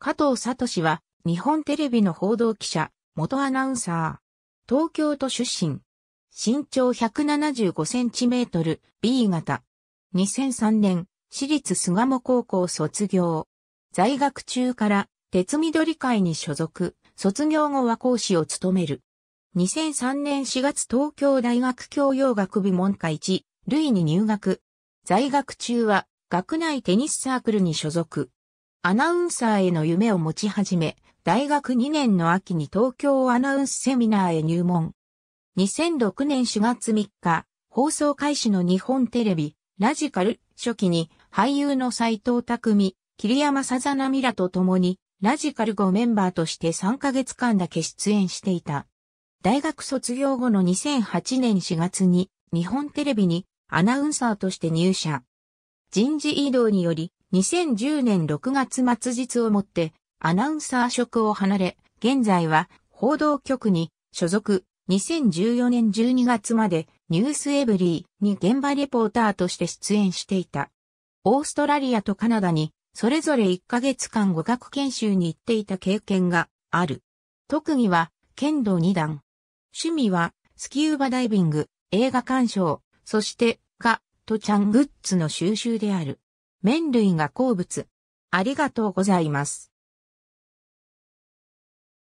加藤聡は、日本テレビの報道記者、元アナウンサー。東京都出身。身長1 7 5トル、B 型。2003年、私立菅野高校卒業。在学中から、鉄緑会に所属。卒業後は講師を務める。2003年4月東京大学教養学部門下1類に入学。在学中は、学内テニスサークルに所属。アナウンサーへの夢を持ち始め、大学2年の秋に東京アナウンスセミナーへ入門。2006年4月3日、放送開始の日本テレビ、ラジカル、初期に俳優の斎藤匠、桐山さざなみらと共に、ラジカル5メンバーとして3ヶ月間だけ出演していた。大学卒業後の2008年4月に、日本テレビにアナウンサーとして入社。人事異動により、2010年6月末日をもってアナウンサー職を離れ、現在は報道局に所属2014年12月までニュースエブリーに現場レポーターとして出演していた。オーストラリアとカナダにそれぞれ1ヶ月間語学研修に行っていた経験がある。特技は剣道2段。趣味はスキューバダイビング、映画鑑賞、そして、か、トちゃんグッズの収集である。麺類が好物。ありがとうございます。